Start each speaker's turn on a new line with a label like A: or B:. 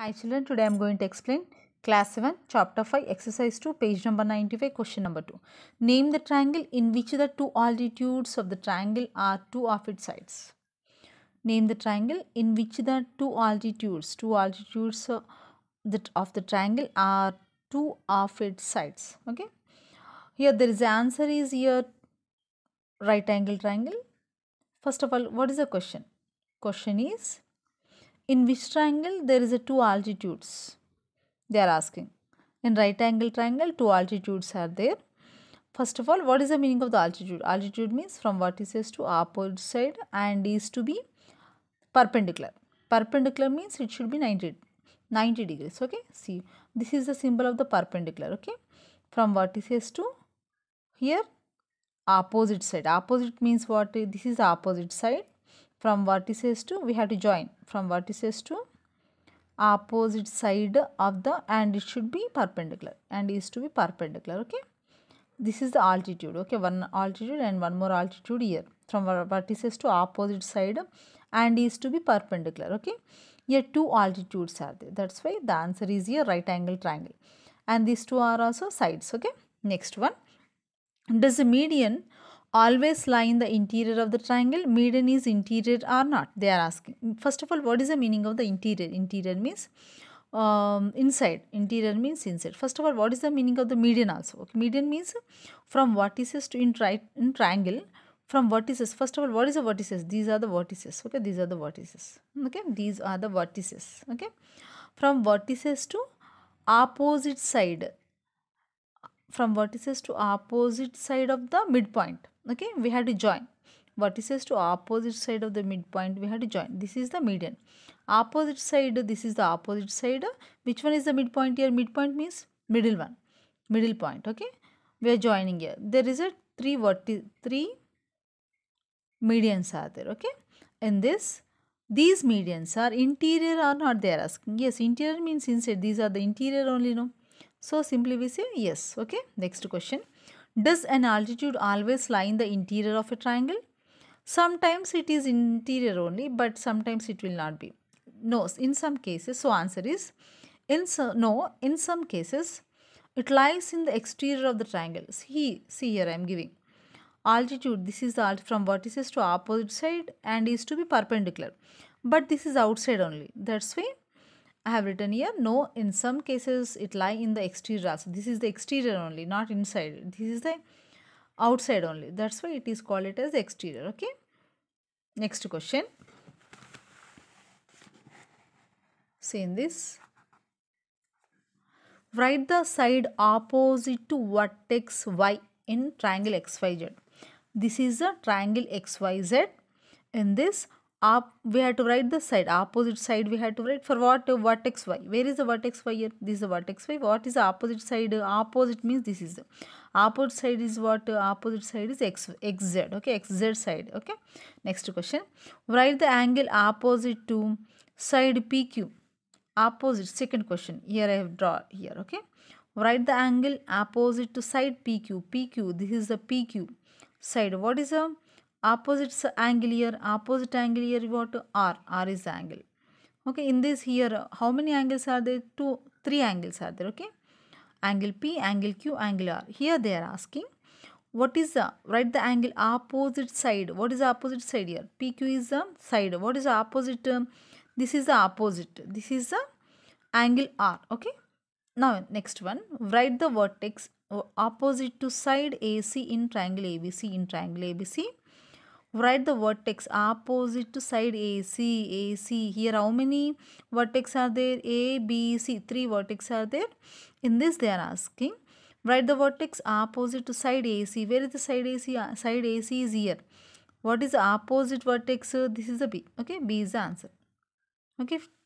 A: Hi children, today I am going to explain class 7 chapter 5 exercise 2 page number 95 question number 2. Name the triangle in which the two altitudes of the triangle are two of its sides. Name the triangle in which the two altitudes, two altitudes of the, triangle are two of its sides. Okay. Here there is the answer is here right angle triangle. First of all, what is the question? Question is in which triangle there is a two altitudes they are asking in right angle triangle two altitudes are there first of all what is the meaning of the altitude altitude means from vertices to upward side and is to be perpendicular perpendicular means it should be 90 90 degrees okay see this is the symbol of the perpendicular okay from vertices to here opposite side opposite means what this is opposite side from vertices to we have to join from vertices to opposite side of the and it should be perpendicular and is to be perpendicular okay this is the altitude okay one altitude and one more altitude here from vertices to opposite side and is to be perpendicular okay here two altitudes are there that's why the answer is here right angle triangle and these two are also sides okay next one does the median always lie in the interior of the triangle. Median is interior or not? They are asking. First of all, what is the meaning of the interior? Interior means um, inside. Interior means inside. First of all, what is the meaning of the median also? Okay. Median means from vertices to in, tri in triangle. From vertices. First of all, what is the vertices? These are the vertices. Okay. These are the vertices. Okay. These are the vertices. Okay. From vertices to opposite side. From vertices to opposite side of the midpoint okay we had to join vertices to opposite side of the midpoint we had to join this is the median opposite side this is the opposite side which one is the midpoint here midpoint means middle one middle point okay we are joining here there is a three verti three medians are there okay and this these medians are interior or not they are asking yes interior means inside these are the interior only no so simply we say yes okay next question does an altitude always lie in the interior of a triangle? Sometimes it is interior only, but sometimes it will not be. No, in some cases, so answer is in so, no, in some cases, it lies in the exterior of the triangle. See, see here I am giving. Altitude, this is the alt from vertices to opposite side and is to be perpendicular. But this is outside only. That's why I have written here no in some cases it lie in the exterior So this is the exterior only not inside this is the outside only that's why it is called it as exterior okay next question see in this write the side opposite to vertex y in triangle xyz this is a triangle xyz in this up we have to write the side opposite side we have to write for what uh, vertex y where is the vertex y here this is the vertex y what is the opposite side opposite means this is the opposite side is what uh, opposite side is x xz okay xz side okay next question write the angle opposite to side pq opposite second question here i have draw here okay write the angle opposite to side pq pq this is the pq side what is the opposite angle here opposite angle here what r r is angle okay in this here how many angles are there two three angles are there okay angle p angle q angle r here they are asking what is the write the angle opposite side what is the opposite side here pq is the side what is the opposite um, this is the opposite this is the angle r okay now next one write the vertex opposite to side ac in triangle abc in triangle abc write the vertex opposite to side AC AC here how many vertex are there A B C three vertex are there in this they are asking write the vertex opposite to side AC where is the side AC uh, side AC is here what is the opposite vertex so this is the B okay B is the answer okay